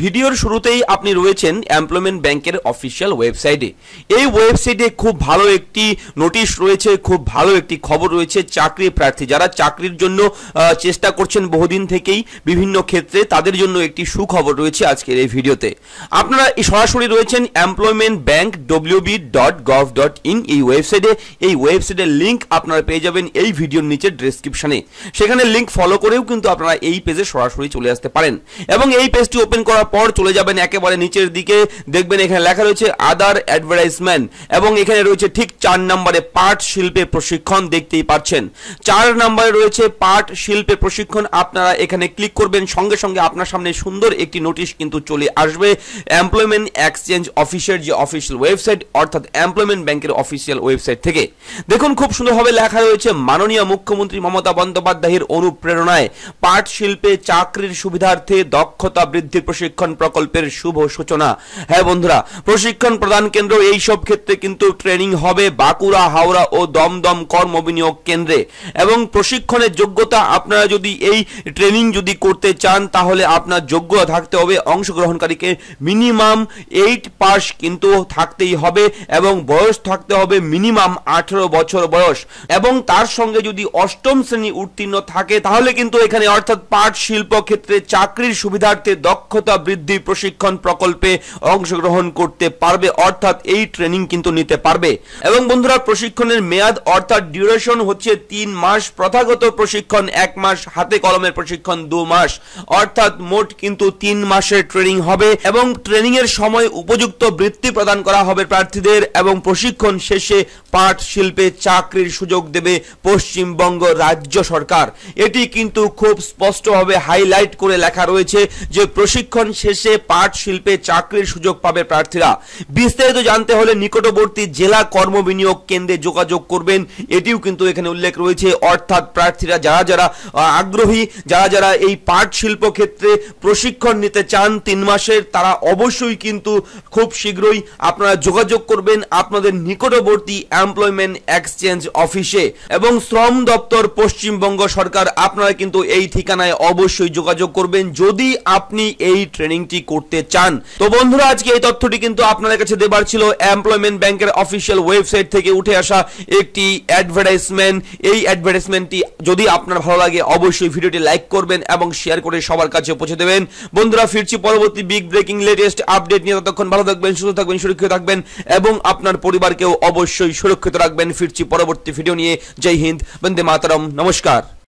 ভিডিওর শুরুতেই আপনি রয়েছেন এমপ্লয়মেন্ট ব্যাংকের অফিসিয়াল ওয়েবসাইটে এই ওয়েবসাইটে খুব ভালো একটি নোটিশ রয়েছে খুব ভালো একটি খবর রয়েছে চাকরি প্রার্থী যারা চাকরির জন্য চেষ্টা করছেন বহুদিন থেকেই বিভিন্ন ক্ষেত্রে তাদের জন্য একটি সুখবর রয়েছে আজকের এই ভিডিওতে আপনারা সরাসরি রয়েছেন employment bank WB dot gov dot in এই ওয়েবসাইটে এই ওয়েবসাইটের লিঙ্ক আপনারা পেয়ে যাবেন এই ভিডিওর নিচের ডেসক্রিপশানে সেখানে লিঙ্ক ফলো করেও কিন্তু আপনারা এই পেজে সরাসরি চলে আসতে পারেন এবং এই পেজটি ওপেন করার পর চলে যাবেন একেবারে নিচের দিকে দেখবেন এখানে লেখা রয়েছে আদার অ্যাডভার্টাইজমেন্ট এবং এখানে রয়েছে ঠিক চার নম্বরে পাট শিল্পে প্রশিক্ষণ দেখতেই পাচ্ছেন চার নম্বরে রয়েছে পাট শিল্পে প্রশিক্ষণ আপনারা এখানে ক্লিক করবেন সঙ্গে সঙ্গে আপনার সামনে সুন্দর একটি নোটিশ কিন্তু চলে আসবে এমপ্লয়মেন্ট এক্সচেঞ্জ অফিসের যে অফিসিয়াল ওয়েবসাইট অর্থাৎ এমপ্লয়মেন্ট ব্যাংকের অফিসিয়াল ওয়েবসাইট থেকে দেখুন খুব সুন্দরভাবে লেখা রয়েছে মাননীয় মুখ্যমন্ত্রী মমতা বন্দ্যোপাধ্যায়ের অনুপ্রেরণায় পাট শিল্পে চাকরির সুবিধার্থে দক্ষতা বৃদ্ধির প্রশিক্ষণ প্রশিক্ষণ প্রকল্পের শুভ সূচনা হ্যাঁ বন্ধুরা প্রশিক্ষণ প্রদান কেন্দ্র এই সব ক্ষেত্রে কিন্তু ট্রেনিং হবে বাঁকুড়া হাওড়া ও দমদম কর্ম বিনিয়োগ কেন্দ্রে এবং প্রশিক্ষণের যোগ্যতা আপনারা যদি এই ট্রেনিং যদি করতে চান তাহলে আপনার যোগ্য থাকতে হবে অংশগ্রহণকারীকে মিনিমাম এইট পাস কিন্তু থাকতেই হবে এবং বয়স থাকতে হবে মিনিমাম আঠেরো বছর বয়স এবং তার সঙ্গে যদি অষ্টম শ্রেণী উত্তীর্ণ থাকে তাহলে কিন্তু এখানে অর্থাৎ পাট শিল্প ক্ষেত্রে চাকরির সুবিধার্থে দক্ষতা বৃদ্ধি প্রশিক্ষণ প্রকল্পে অংশগ্রহণ করতে পারবে অর্থাৎ এই ট্রেনিং কিন্তু নিতে পারবে এবং বন্ধুরা প্রশিক্ষণের মেয়াদ অর্থাৎ ডিউরেশন হচ্ছে তিন মাস প্রথাগত প্রশিক্ষণ এক মাস হাতে কলমের প্রশিক্ষণ দু মাস অর্থাৎ মোট কিন্তু তিন মাসের ট্রেনিং হবে এবং ট্রেনিং এর সময় উপযুক্ত বৃত্তি প্রদান করা হবে প্রার্থীদের এবং প্রশিক্ষণ শেষে পাঠ শিল্পে চাকরির সুযোগ দেবে পশ্চিমবঙ্গ রাজ্য সরকার এটি কিন্তু খুব স্পষ্টভাবে হাইলাইট করে লেখা রয়েছে যে প্রশিক্ষণ শেষে পাট শিল্পে চাকরির সুযোগ পাবে প্রার্থীরা বিস্তারিত জানতে হলে নিকটবর্তী জেলা কর্ম বিনিয়োগ কেন্দ্রে যোগাযোগ করবেন এটিও কিন্তু এখানে উল্লেখ রয়েছে অর্থাৎ প্রার্থীরা যারা যারা আগ্রহী যারা যারা এই পাট শিল্প ক্ষেত্রে প্রশিক্ষণ নিতে চান তিন মাসের তারা অবশ্যই কিন্তু খুব শীঘ্রই আপনারা যোগাযোগ করবেন আপনাদের নিকটবর্তী এমপ্লয়মেন্ট এক্সচেঞ্জ অফিসে এবং শ্রম দপ্তর পশ্চিমবঙ্গ সরকার আপনারা কিন্তু এই ঠিকানায় অবশ্যই যোগাযোগ করবেন যদি আপনি এই ট্রেন ট্রেনিংটি করতে চান তো বন্ধুরা আজকে এই তথ্যটি কিন্তু আপনাদের কাছে দেবার ছিল এমপ্লয়মেন্ট ব্যাংকের অফিসিয়াল ওয়েবসাইট থেকে উঠে আসা একটি অ্যাডভার্টাইজমেন্ট এই অ্যাডভার্টাইজমেন্টটি যদি আপনার ভালো লাগে অবশ্যই ভিডিওটি লাইক করবেন এবং শেয়ার করে সবার কাছে পৌঁছে দেবেন বন্ধুরা ফিরছি পরবর্তী বিগ ব্রেকিং লেটেস্ট আপডেট নিয়ে ততক্ষণ ভালো থাকবেন সুস্থ থাকবেন সুরক্ষিত থাকবেন এবং আপনার পরিবারকেও অবশ্যই সুরক্ষিত রাখবেন ফিরছি পরবর্তী ভিডিও নিয়ে জয় হিন্দ বন্দে মাতারম নমস্কার